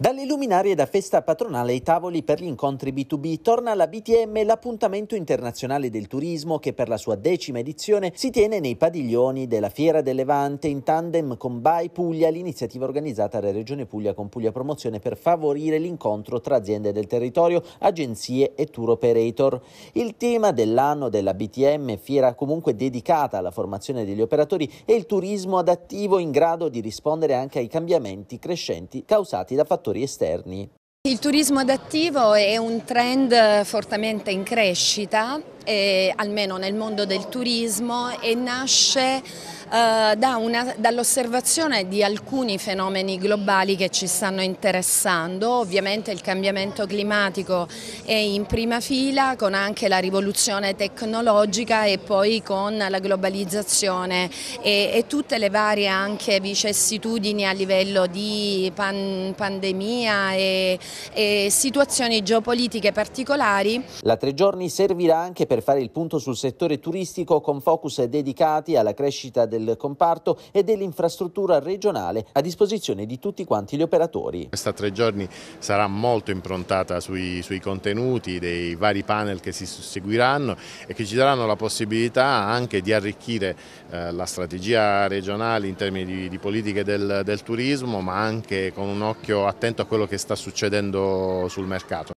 Dalle luminarie da festa patronale ai tavoli per gli incontri B2B torna la BTM l'appuntamento internazionale del turismo che per la sua decima edizione si tiene nei padiglioni della Fiera del Levante in tandem con BAI Puglia, l'iniziativa organizzata dalla Regione Puglia con Puglia Promozione per favorire l'incontro tra aziende del territorio, agenzie e tour operator. Il tema dell'anno della BTM, fiera comunque dedicata alla formazione degli operatori, è il turismo adattivo in grado di rispondere anche ai cambiamenti crescenti causati da fattori fattori esterni. Il turismo adattivo è un trend fortemente in crescita eh, almeno nel mondo del turismo e nasce eh, da dall'osservazione di alcuni fenomeni globali che ci stanno interessando, ovviamente il cambiamento climatico è in prima fila con anche la rivoluzione tecnologica e poi con la globalizzazione e, e tutte le varie anche vicissitudini a livello di pan, pandemia e, e situazioni geopolitiche particolari. La tre giorni servirà anche per per fare il punto sul settore turistico con focus dedicati alla crescita del comparto e dell'infrastruttura regionale a disposizione di tutti quanti gli operatori. Questa tre giorni sarà molto improntata sui, sui contenuti dei vari panel che si susseguiranno e che ci daranno la possibilità anche di arricchire eh, la strategia regionale in termini di, di politiche del, del turismo ma anche con un occhio attento a quello che sta succedendo sul mercato.